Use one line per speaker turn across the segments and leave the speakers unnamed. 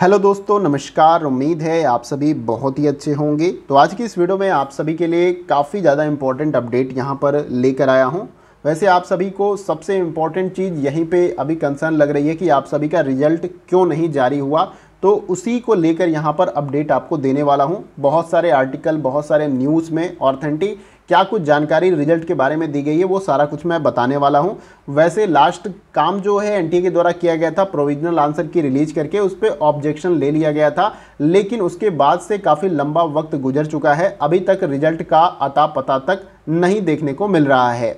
hello दोस्तों नमस्कार उम्मीद है आप सभी बहुत ही अच्छे होंगे तो आज की इस वीडियो में आप सभी के लिए काफ़ी ज़्यादा इम्पोर्टेंट अपडेट यहाँ पर लेकर आया हूँ वैसे आप सभी को सबसे इम्पोर्टेंट चीज़ यहीं पे अभी कंसर्न लग रही है कि आप सभी का रिजल्ट क्यों नहीं जारी हुआ तो उसी को लेकर यहाँ पर अपडेट आपको देने वाला हूँ बहुत सारे आर्टिकल बहुत सारे न्यूज़ में ऑर्थेंटिक क्या कुछ जानकारी रिजल्ट के बारे में दी गई है वो सारा कुछ मैं बताने वाला हूँ वैसे लास्ट काम जो है एनटीए के द्वारा किया गया था प्रोविजनल आंसर की रिलीज करके उस पर ऑब्जेक्शन ले लिया गया था लेकिन उसके बाद से काफ़ी लंबा वक्त गुजर चुका है अभी तक रिजल्ट का अता पता तक नहीं देखने को मिल रहा है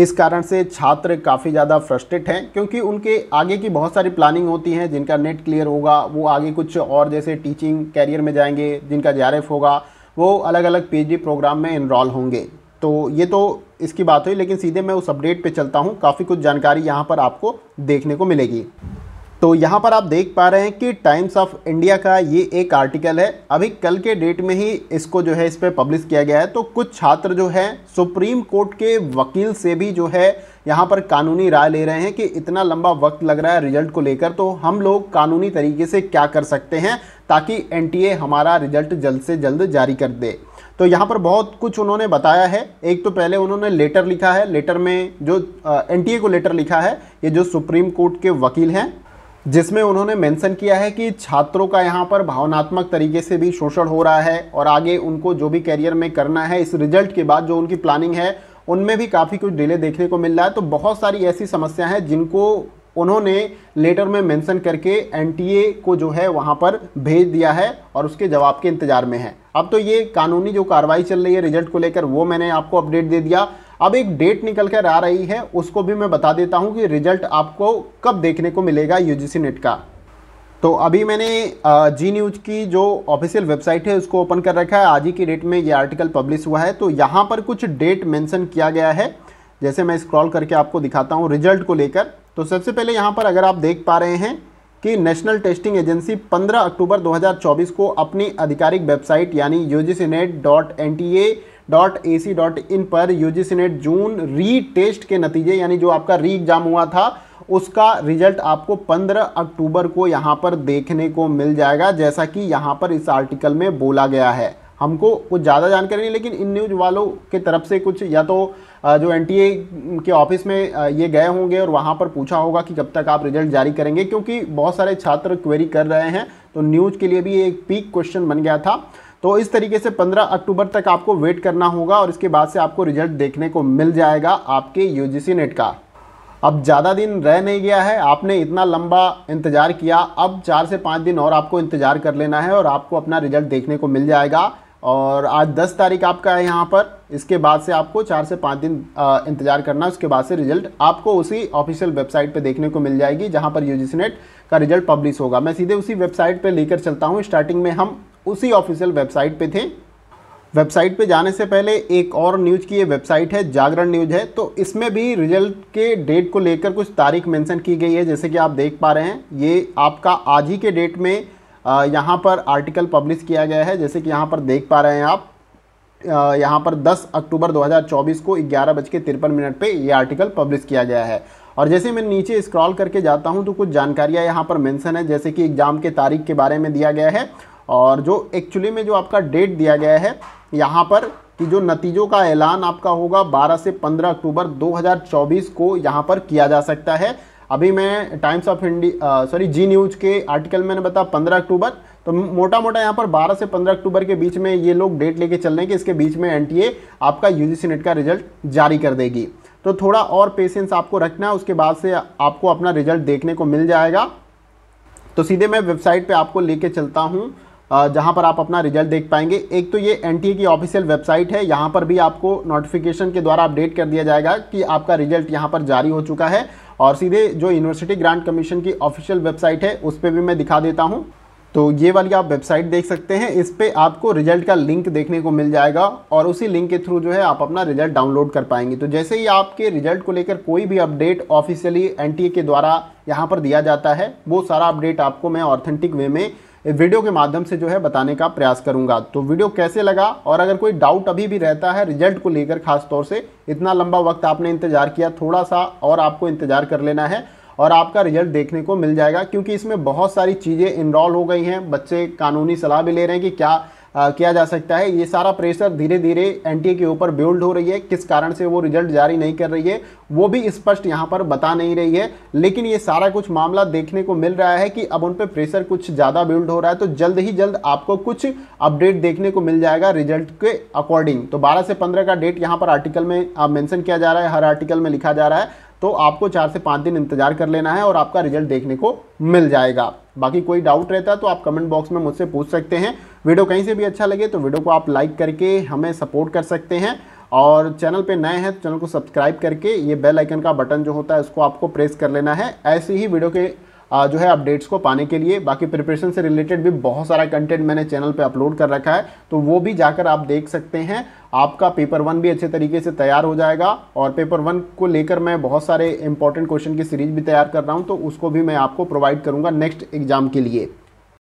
इस कारण से छात्र काफ़ी ज़्यादा फ्रस्ट्रेट हैं क्योंकि उनके आगे की बहुत सारी प्लानिंग होती हैं जिनका नेट क्लियर होगा वो आगे कुछ और जैसे टीचिंग कैरियर में जाएंगे जिनका जे होगा वो अलग अलग पी प्रोग्राम में इनरॉल होंगे तो ये तो इसकी बात हुई लेकिन सीधे मैं उस अपडेट पे चलता हूँ काफ़ी कुछ जानकारी यहाँ पर आपको देखने को मिलेगी तो यहाँ पर आप देख पा रहे हैं कि टाइम्स ऑफ इंडिया का ये एक आर्टिकल है अभी कल के डेट में ही इसको जो है इस पर पब्लिश किया गया है तो कुछ छात्र जो है सुप्रीम कोर्ट के वकील से भी जो है यहाँ पर कानूनी राय ले रहे हैं कि इतना लंबा वक्त लग रहा है रिजल्ट को लेकर तो हम लोग कानूनी तरीके से क्या कर सकते हैं ताकि एन हमारा रिजल्ट जल्द से जल्द जारी कर दे तो यहाँ पर बहुत कुछ उन्होंने बताया है एक तो पहले उन्होंने लेटर लिखा है लेटर में जो एन को लेटर लिखा है ये जो सुप्रीम कोर्ट के वकील हैं जिसमें उन्होंने मेंशन किया है कि छात्रों का यहाँ पर भावनात्मक तरीके से भी शोषण हो रहा है और आगे उनको जो भी कैरियर में करना है इस रिजल्ट के बाद जो उनकी प्लानिंग है उनमें भी काफ़ी कुछ डिले देखने को मिल रहा है तो बहुत सारी ऐसी समस्या हैं जिनको उन्होंने लेटर में मेंशन करके एनटीए को जो है वहाँ पर भेज दिया है और उसके जवाब के इंतजार में है अब तो ये कानूनी जो कार्रवाई चल रही है रिजल्ट को लेकर वो मैंने आपको अपडेट दे दिया अब एक डेट निकल कर आ रही है उसको भी मैं बता देता हूँ कि रिजल्ट आपको कब देखने को मिलेगा यू नेट का तो अभी मैंने जी न्यूज़ की जो ऑफिशियल वेबसाइट है उसको ओपन कर रखा है आज ही की डेट में ये आर्टिकल पब्लिश हुआ है तो यहाँ पर कुछ डेट मेंशन किया गया है जैसे मैं स्क्रॉल करके आपको दिखाता हूँ रिजल्ट को लेकर तो सबसे पहले यहाँ पर अगर आप देख पा रहे हैं कि नेशनल टेस्टिंग एजेंसी 15 अक्टूबर 2024 को अपनी आधिकारिक वेबसाइट यानी U G C net dot N T A dot A C dot in पर यू जी सी नेट जून री टेस्ट के नतीजे यानी जो आपका री एग्ज़ाम हुआ था उसका रिजल्ट आपको 15 अक्टूबर को यहाँ पर देखने को मिल जाएगा जैसा कि यहाँ पर इस आर्टिकल में बोला गया है हमको कुछ ज़्यादा जानकारी नहीं लेकिन इन न्यूज़ वालों के तरफ से कुछ या तो जो एन के ऑफिस में ये गए होंगे और वहाँ पर पूछा होगा कि कब तक आप रिजल्ट जारी करेंगे क्योंकि बहुत सारे छात्र क्वेरी कर रहे हैं तो न्यूज़ के लिए भी एक पीक क्वेश्चन बन गया था तो इस तरीके से 15 अक्टूबर तक आपको वेट करना होगा और इसके बाद से आपको रिजल्ट देखने को मिल जाएगा आपके यूजीसी नेट का अब ज़्यादा दिन रह नहीं गया है आपने इतना लंबा इंतज़ार किया अब चार से पाँच दिन और आपको इंतज़ार कर लेना है और आपको अपना रिजल्ट देखने को मिल जाएगा और आज दस तारीख आपका है यहाँ पर इसके बाद से आपको चार से पाँच दिन इंतज़ार करना उसके बाद से रिजल्ट आपको उसी ऑफिशियल वेबसाइट पे देखने को मिल जाएगी जहाँ पर यू नेट का रिजल्ट पब्लिश होगा मैं सीधे उसी वेबसाइट पे लेकर चलता हूँ स्टार्टिंग में हम उसी ऑफिशियल वेबसाइट पे थे वेबसाइट पे जाने से पहले एक और न्यूज की ये वेबसाइट है जागरण न्यूज है तो इसमें भी रिजल्ट के डेट को लेकर कुछ तारीख मेंशन की गई है जैसे कि आप देख पा रहे हैं ये आपका आज ही के डेट में यहाँ पर आर्टिकल पब्लिश किया गया है जैसे कि यहाँ पर देख पा रहे हैं आप यहाँ पर 10 अक्टूबर 2024 को ग्यारह बज के तिरपन मिनट पर यह आर्टिकल पब्लिश किया गया है और जैसे मैं नीचे स्क्रॉल करके जाता हूँ तो कुछ जानकारियाँ यहाँ पर मेंशन है जैसे कि एग्ज़ाम के तारीख के बारे में दिया गया है और जो एक्चुअली में जो आपका डेट दिया गया है यहाँ पर कि जो नतीजों का ऐलान आपका होगा 12 से 15 अक्टूबर 2024 को यहाँ पर किया जा सकता है अभी मैं Times of India sorry Zee News के आर्टिकल मैंने बताया 15 अक्टूबर तो मोटा मोटा यहाँ पर 12 से 15 अक्टूबर के बीच में ये लोग डेट लेके चल रहे हैं कि इसके बीच में एनटीए आपका यूजीसी नेट का रिजल्ट जारी कर देगी तो थोड़ा और पेशेंस आपको रखना है उसके बाद से आपको अपना रिजल्ट देखने को मिल जाएगा तो सीधे मैं वेबसाइट पे आपको लेके चलता हूँ जहाँ पर आप अपना रिजल्ट देख पाएंगे एक तो ये एन की ऑफिशियल वेबसाइट है यहाँ पर भी आपको नोटिफिकेशन के द्वारा अपडेट कर दिया जाएगा कि आपका रिजल्ट यहाँ पर जारी हो चुका है और सीधे जो यूनिवर्सिटी ग्रांट कमीशन की ऑफिशियल वेबसाइट है उस पर भी मैं दिखा देता हूँ तो ये वाली आप वेबसाइट देख सकते हैं इस पर आपको रिजल्ट का लिंक देखने को मिल जाएगा और उसी लिंक के थ्रू जो है आप अपना रिजल्ट डाउनलोड कर पाएंगे तो जैसे ही आपके रिजल्ट को लेकर कोई भी अपडेट ऑफिशियली एन के द्वारा यहाँ पर दिया जाता है वो सारा अपडेट आपको मैं ऑथेंटिक वे में वीडियो के माध्यम से जो है बताने का प्रयास करूंगा तो वीडियो कैसे लगा और अगर कोई डाउट अभी भी रहता है रिजल्ट को लेकर खासतौर से इतना लंबा वक्त आपने इंतज़ार किया थोड़ा सा और आपको इंतज़ार कर लेना है और आपका रिजल्ट देखने को मिल जाएगा क्योंकि इसमें बहुत सारी चीज़ें इनरोल हो गई हैं बच्चे कानूनी सलाह भी ले रहे हैं कि क्या आ, किया जा सकता है ये सारा प्रेशर धीरे धीरे एनटीए के ऊपर बिल्ड हो रही है किस कारण से वो रिजल्ट जारी नहीं कर रही है वो भी स्पष्ट यहाँ पर बता नहीं रही है लेकिन ये सारा कुछ मामला देखने को मिल रहा है कि अब उन पर प्रेशर कुछ ज़्यादा बिल्ड हो रहा है तो जल्द ही जल्द आपको कुछ अपडेट देखने को मिल जाएगा रिजल्ट के अकॉर्डिंग तो बारह से पंद्रह का डेट यहाँ पर आर्टिकल में मैंसन किया जा रहा है हर आर्टिकल में लिखा जा रहा है तो आपको चार से पाँच दिन इंतज़ार कर लेना है और आपका रिजल्ट देखने को मिल जाएगा बाकी कोई डाउट रहता है तो आप कमेंट बॉक्स में मुझसे पूछ सकते हैं वीडियो कहीं से भी अच्छा लगे तो वीडियो को आप लाइक करके हमें सपोर्ट कर सकते हैं और चैनल पे नए हैं तो चैनल को सब्सक्राइब करके ये बेल आइकन का बटन जो होता है उसको आपको प्रेस कर लेना है ऐसी ही वीडियो के जो है अपडेट्स को पाने के लिए बाकी प्रिपरेशन से रिलेटेड भी बहुत सारा कंटेंट मैंने चैनल पे अपलोड कर रखा है तो वो भी जाकर आप देख सकते हैं आपका पेपर वन भी अच्छे तरीके से तैयार हो जाएगा और पेपर वन को लेकर मैं बहुत सारे इंपॉर्टेंट क्वेश्चन की सीरीज भी तैयार कर रहा हूँ तो उसको भी मैं आपको प्रोवाइड करूँगा नेक्स्ट एग्जाम के लिए